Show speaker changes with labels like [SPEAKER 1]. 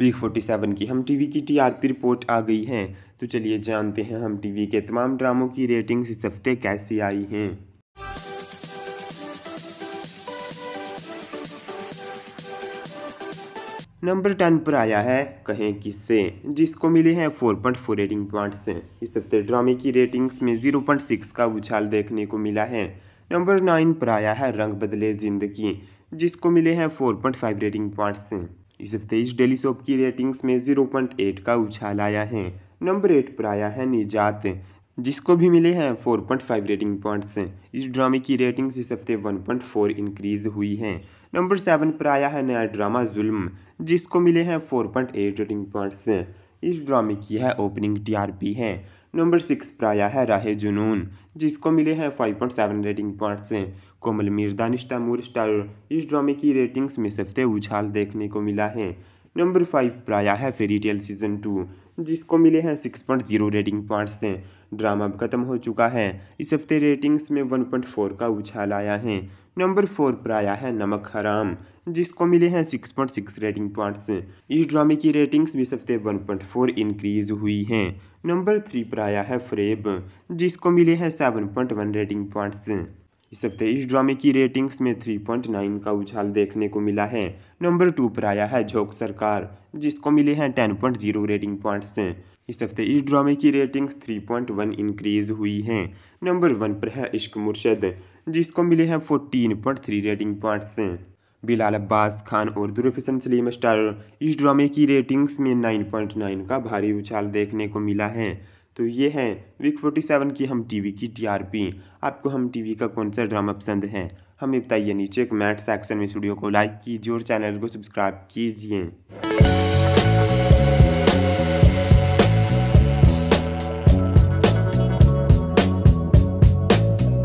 [SPEAKER 1] week forty seven की हम TV की टीआरपी रिपोर्ट आ गई है तो चलिए जानते हैं हम टीवी के तमाम ड्रामों की रेटिंग्स इस हफ्ते कैसी आई हैं नंबर टेन पर आया है कहें किससे जिसको मिले हैं four point four rating points इस हफ्ते ड्रामे की रेटिंग्स में जीरो पॉइंट सिक्स का उछाल देखने को मिला है नंबर नाइन पर आया है रंग बदले जिंदगी जिसको मिले हैं four point five rating point से इस हफ्ते इस डेली सोप की रेटिंग्स में जीरो पॉइंट एट का उछाल आया है नंबर एट पर आया है निजात जिसको भी मिले हैं four point five rating points इस ड्रामे की रेटिंग्स इस हफ्ते वन पॉइंट फोर इंक्रीज हुई हैं नंबर सेवन पर आया है नया ड्रामा जुल्म जिसको मिले हैं four point eight rating points इस ड्रामे की है ओपनिंग टीआरपी है नंबर सिक्स प्राया है राहे जुनून जिसको मिले हैं five point seven rating point से कोमल मीर दानिश तैमूर स्टार इस ड्रामे की रेटिंग्स में सबसे उछाल देखने को मिला है नंबर फाइव प्राया है फेरी टेल सीजन टू जिसको मिले हैं six point zero rating points से ड्रामा अब खत्म हो चुका है इस हफ्ते रेटिंग्स में वन पॉइंट फोर का उछाल आया है नंबर फोर पर आया है नमक हराम जिसको मिले हैं 6.6 रेटिंग पॉइंट्स इस ड्रामे की रेटिंग्स भी हफ्ते 1.4 इंक्रीज हुई हैं नंबर थ्री पर आया है फ्रेब जिसको मिले हैं 7.1 रेटिंग पॉइंट्स इस हफ्ते इस ड्रामे की रेटिंग्स में 3.9 का उछाल देखने को मिला है नंबर टू पर आया है झोंक सरकार जिसको मिले हैं 10.0 रेटिंग पॉइंट्स इस हफ्ते इस ड्रामे की रेटिंग्स 3.1 इंक्रीज हुई हैं नंबर वन पर है इश्क मुर्शद जिसको मिले हैं 14.3 रेटिंग पॉइंट्स बिलाल अब्बास खान और दुरफिसन सलीम स्टार इस ड्रामे की रेटिंग्स में नाइन का भारी उछाल देखने को मिला है तो ये है वीक फोर्टी सेवन की हम टीवी की टीआरपी आपको हम टीवी का कौन सा ड्रामा पसंद है हमें बताइए नीचे कमेंट सेक्शन में स्टूडियो को लाइक कीजिए और चैनल को सब्सक्राइब कीजिए